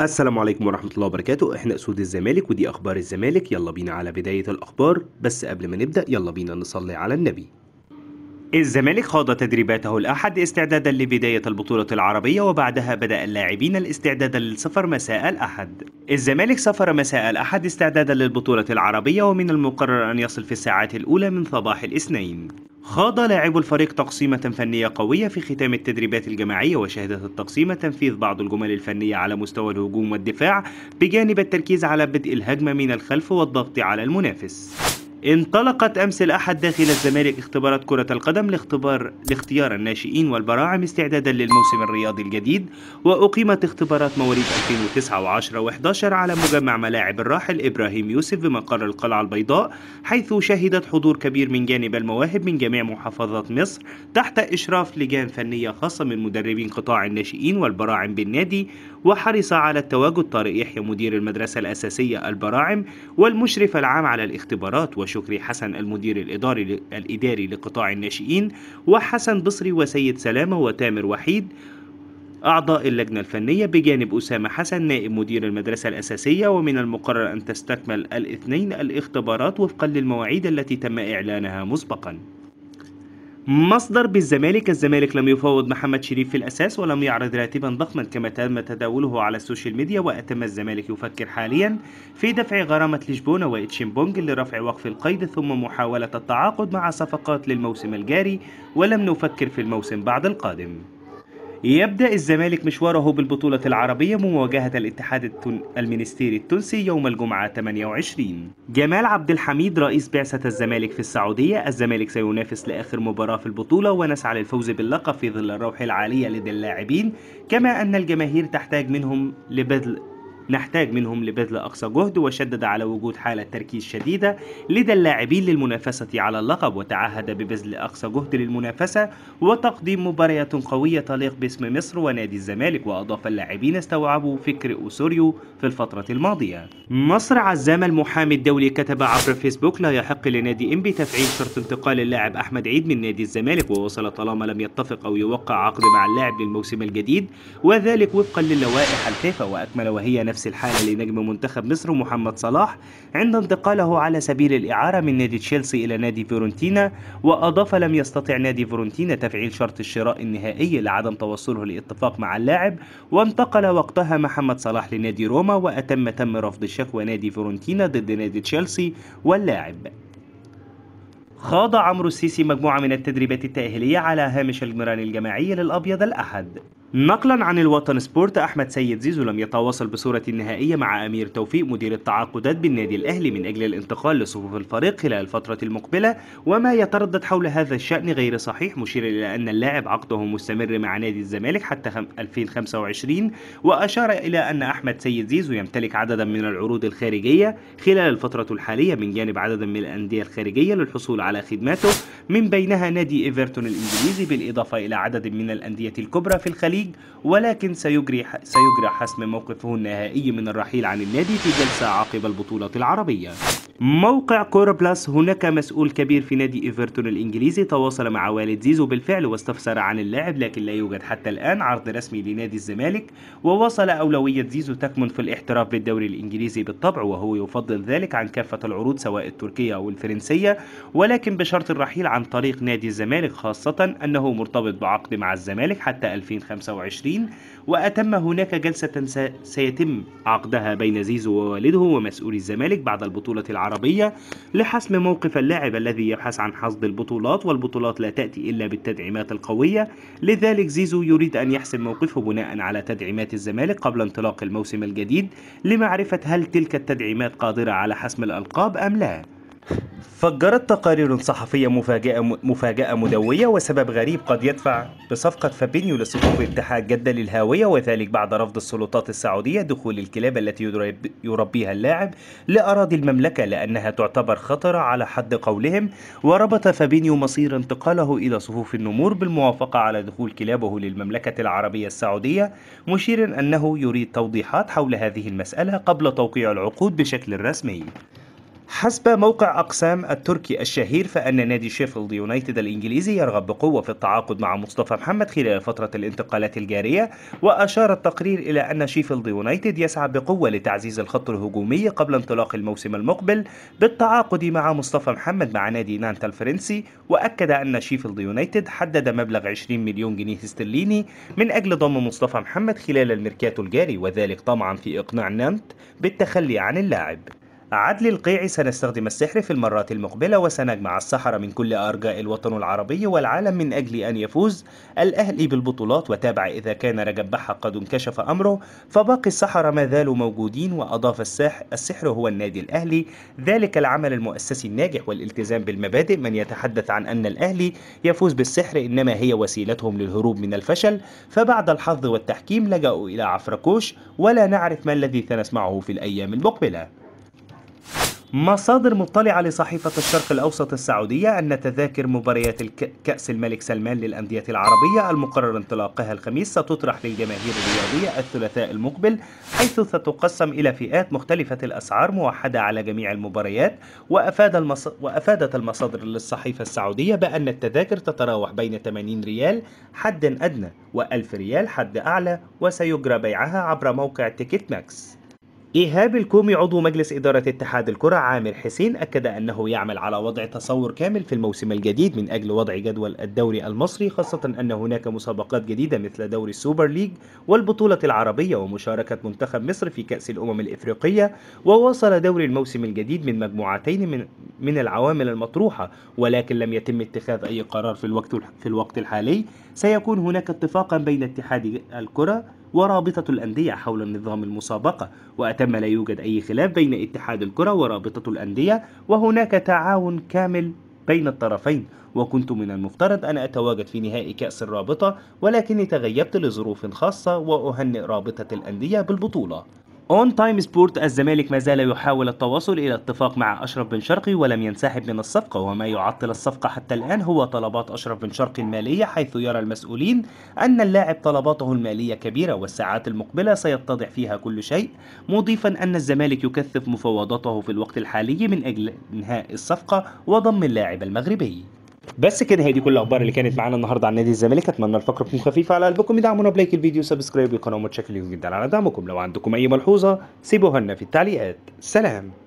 السلام عليكم ورحمة الله وبركاته احنا اسود الزمالك ودي اخبار الزمالك يلا بينا على بداية الاخبار بس قبل ما نبدأ يلا بينا نصلي على النبي الزمالك خاض تدريباته الأحد استعدادا لبداية البطولة العربية وبعدها بدأ اللاعبين الاستعداد للسفر مساء الأحد. الزمالك سافر مساء الأحد استعدادا للبطولة العربية ومن المقرر أن يصل في الساعات الأولى من صباح الاثنين. خاض لاعبو الفريق تقسيمة فنية قوية في ختام التدريبات الجماعية وشهدت التقسيمة تنفيذ بعض الجمل الفنية على مستوى الهجوم والدفاع بجانب التركيز على بدء الهجمة من الخلف والضغط على المنافس انطلقت أمس الأحد داخل الزمالك اختبارات كرة القدم لاختبار لاختيار الناشئين والبراعم استعدادا للموسم الرياضي الجديد وأقيمت اختبارات مواليد 2009 و10 و11 على مجمع ملاعب الراحل إبراهيم يوسف بمقر القلعة البيضاء حيث شهدت حضور كبير من جانب المواهب من جميع محافظات مصر تحت إشراف لجان فنية خاصة من مدربين قطاع الناشئين والبراعم بالنادي وحرص على التواجد طارق يحيى مدير المدرسة الأساسية البراعم والمشرف العام على الاختبارات شكري حسن المدير الإداري الإداري لقطاع الناشئين وحسن بصري وسيد سلامة وتامر وحيد أعضاء اللجنة الفنية بجانب أسامة حسن نائب مدير المدرسة الأساسية ومن المقرر أن تستكمل الاثنين الاختبارات وفقا للمواعيد التي تم إعلانها مسبقاً مصدر بالزمالك الزمالك لم يفوض محمد شريف في الأساس ولم يعرض راتبا ضخما كما تم تداوله على السوشيال ميديا وأتم الزمالك يفكر حاليا في دفع غرامة لشبونة وإتشيمبونج لرفع وقف القيد ثم محاولة التعاقد مع صفقات للموسم الجاري ولم نفكر في الموسم بعد القادم يبدأ الزمالك مشواره بالبطولة العربية مواجهة الاتحاد التون... المنستيري التونسي يوم الجمعة 28 جمال عبد الحميد رئيس بعثة الزمالك في السعودية الزمالك سينافس لآخر مباراة في البطولة ونسعى للفوز باللقب في ظل الروح العالية لدى اللاعبين كما أن الجماهير تحتاج منهم لبذل نحتاج منهم لبذل أقصى جهد وشدد على وجود حالة تركيز شديدة لدى اللاعبين للمنافسة على اللقب وتعهد ببذل أقصى جهد للمنافسة وتقديم مباريات قوية تليق باسم مصر ونادي الزمالك وأضاف اللاعبين استوعبوا فكر أوسوريو في الفترة الماضية مصر عزام المحامي الدولي كتب عبر فيسبوك لا يحق لنادي إنبي تفعيل شرط انتقال اللاعب أحمد عيد من نادي الزمالك ووصل طالما لم يتفق أو يوقع عقد مع اللاعب للموسم الجديد وذلك وفقا للوائح الفيفا وأكمل وهي نفس الحالة لنجم منتخب مصر محمد صلاح عند انتقاله على سبيل الإعارة من نادي تشيلسي إلى نادي فيورنتينا وأضاف لم يستطع نادي فيورنتينا تفعيل شرط الشراء النهائي لعدم توصله لاتفاق مع اللاعب وانتقل وقتها محمد صلاح لنادي روما وأتم تم رفض شكوى نادي فيورنتينا ضد نادي تشيلسي واللاعب خاض عمرو السيسي مجموعة من التدريبات التأهيلية على هامش الجمران الجماعي للأبيض الأحد نقلا عن الوطن سبورت احمد سيد زيزو لم يتواصل بصوره نهائيه مع امير توفيق مدير التعاقدات بالنادي الاهلي من اجل الانتقال لصفوف الفريق خلال الفتره المقبله وما يتردد حول هذا الشان غير صحيح مشير الى ان اللاعب عقده مستمر مع نادي الزمالك حتى 2025 واشار الى ان احمد سيد زيزو يمتلك عددا من العروض الخارجيه خلال الفتره الحاليه من جانب عددا من الانديه الخارجيه للحصول على خدماته من بينها نادي ايفرتون الانجليزي بالاضافه الى عدد من الانديه الكبرى في الخليج الخليج ولكن سيجري سيجرى حسم موقفه النهائي من الرحيل عن النادي في جلسة عقب البطولة العربية موقع كورة بلاس هناك مسؤول كبير في نادي ايفرتون الانجليزي تواصل مع والد زيزو بالفعل واستفسر عن اللاعب لكن لا يوجد حتى الان عرض رسمي لنادي الزمالك وواصل اولوية زيزو تكمن في الاحتراف بالدوري الانجليزي بالطبع وهو يفضل ذلك عن كافة العروض سواء التركية او الفرنسية ولكن بشرط الرحيل عن طريق نادي الزمالك خاصة انه مرتبط بعقد مع الزمالك حتى 2025 واتم هناك جلسة سيتم عقدها بين زيزو ووالده ومسؤولي الزمالك بعد البطولة العربية العربية لحسم موقف اللاعب الذي يبحث عن حصد البطولات والبطولات لا تأتي إلا بالتدعيمات القوية لذلك زيزو يريد أن يحسم موقفه بناء على تدعيمات الزمالك قبل انطلاق الموسم الجديد لمعرفة هل تلك التدعيمات قادرة على حسم الألقاب أم لا فجرت تقارير صحفية مفاجأة, مفاجأة مدوية وسبب غريب قد يدفع بصفقة فابينيو لصفوف اتحاد جدة للهاوية وذلك بعد رفض السلطات السعودية دخول الكلاب التي يربيها اللاعب لأراضي المملكة لأنها تعتبر خطرة على حد قولهم وربط فابينيو مصير انتقاله إلى صفوف النمور بالموافقة على دخول كلابه للمملكة العربية السعودية مشيرا أنه يريد توضيحات حول هذه المسألة قبل توقيع العقود بشكل رسمي حسب موقع أقسام التركي الشهير فأن نادي شيفيلد يونايتد الإنجليزي يرغب بقوة في التعاقد مع مصطفى محمد خلال فترة الانتقالات الجارية وأشار التقرير إلى أن شيفيلد يونايتد يسعى بقوة لتعزيز الخط الهجومي قبل انطلاق الموسم المقبل بالتعاقد مع مصطفى محمد مع نادي نانتا الفرنسي وأكد أن شيفيلد يونايتد حدد مبلغ 20 مليون جنيه استرليني من أجل ضم مصطفى محمد خلال الميركاتو الجاري وذلك طمعا في إقناع نانت بالتخلي عن اللاعب عدلي القيعي سنستخدم السحر في المرات المقبلة وسنجمع السحرة من كل أرجاء الوطن العربي والعالم من أجل أن يفوز الأهلي بالبطولات وتابع إذا كان رجب بحة قد انكشف أمره فباقي السحرة ما زالوا موجودين وأضاف الساح السحر هو النادي الأهلي ذلك العمل المؤسسي الناجح والالتزام بالمبادئ من يتحدث عن أن الأهلي يفوز بالسحر إنما هي وسيلتهم للهروب من الفشل فبعد الحظ والتحكيم لجأوا إلى عفركوش ولا نعرف ما الذي سنسمعه في الأيام المقبلة مصادر مطلعة لصحيفة الشرق الأوسط السعودية أن تذاكر مباريات كأس الملك سلمان للأندية العربية المقرر انطلاقها الخميس ستطرح للجماهير الرياضية الثلاثاء المقبل حيث ستقسم إلى فئات مختلفة الأسعار موحدة على جميع المباريات وأفاد المص... وأفادت المصادر للصحيفة السعودية بأن التذاكر تتراوح بين 80 ريال حد أدنى و1000 ريال حد أعلى وسيجرى بيعها عبر موقع تيكيت ماكس إيهاب الكومي عضو مجلس إدارة اتحاد الكرة عامر حسين أكد أنه يعمل على وضع تصور كامل في الموسم الجديد من أجل وضع جدول الدوري المصري خاصة أن هناك مسابقات جديدة مثل دوري السوبر ليج والبطولة العربية ومشاركة منتخب مصر في كأس الأمم الإفريقية وواصل دوري الموسم الجديد من مجموعتين من, من العوامل المطروحة ولكن لم يتم اتخاذ أي قرار في الوقت, في الوقت الحالي سيكون هناك اتفاقا بين اتحاد الكرة ورابطة الأندية حول النظام المسابقة وأتم لا يوجد أي خلاف بين اتحاد الكرة ورابطة الأندية وهناك تعاون كامل بين الطرفين وكنت من المفترض أن أتواجد في نهائي كأس الرابطة ولكني تغيبت لظروف خاصة وأهنئ رابطة الأندية بالبطولة اون تايم سبورت الزمالك ما زال يحاول التواصل الى اتفاق مع اشرف بن شرقي ولم ينسحب من الصفقه وما يعطل الصفقه حتى الان هو طلبات اشرف بن شرقي الماليه حيث يرى المسؤولين ان اللاعب طلباته الماليه كبيره والساعات المقبله سيتضح فيها كل شيء مضيفا ان الزمالك يكثف مفاوضاته في الوقت الحالي من اجل انهاء الصفقه وضم اللاعب المغربي بس كده هي دي كل الاخبار اللي كانت معانا النهارده عن نادي الزمالك اتمنى الفقره تكون خفيفه على قلبكم ادعمونا بلايك الفيديو سبسكرايب القناه ومتشكرين جدا على دعمكم لو عندكم اي ملحوظه سيبوها لنا في التعليقات سلام